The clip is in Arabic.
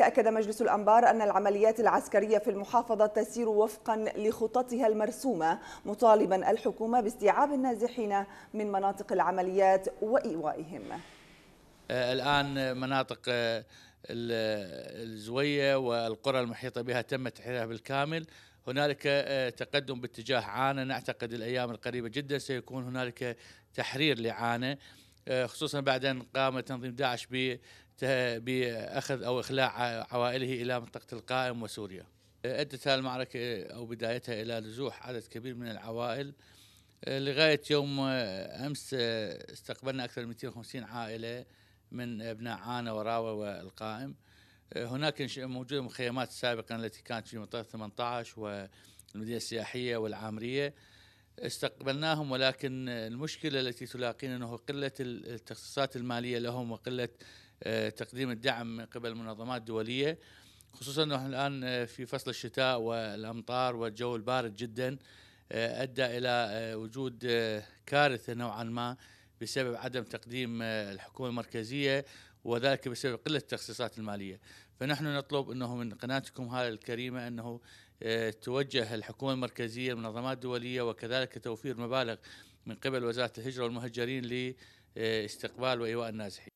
أكد مجلس الأنبار أن العمليات العسكرية في المحافظة تسير وفقا لخططها المرسومة مطالبا الحكومة باستيعاب النازحين من مناطق العمليات وإيوائهم آه، الآن مناطق آه، الزوية والقرى المحيطة بها تم تحريرها بالكامل هنالك آه، تقدم باتجاه عانة نعتقد الأيام القريبة جدا سيكون هنالك تحرير لعانة خصوصا بعد أن قام تنظيم داعش ب باخذ او اخلاع عوائله الى منطقه القائم وسوريا. ادت هذه المعركه او بدايتها الى نزوح عدد كبير من العوائل لغايه يوم امس استقبلنا اكثر من 250 عائله من ابناء عانا وراوه والقائم. هناك موجوده مخيمات سابقا التي كانت في منطقه 18 والمدينه السياحيه والعامريه. استقبلناهم ولكن المشكله التي تلاقينا انه قله التخصيصات الماليه لهم وقله آه، تقديم الدعم من قبل منظمات دوليه خصوصا نحن الان آه، في فصل الشتاء والامطار والجو البارد جدا آه، ادى الى وجود كارثه نوعا ما بسبب عدم تقديم الحكومه المركزيه وذلك بسبب قله التخصيصات الماليه، فنحن نطلب انه من قناتكم هذه الكريمه انه توجه الحكومه المركزيه المنظمات الدوليه وكذلك توفير مبالغ من قبل وزاره الهجره والمهجرين لاستقبال وايواء النازحين.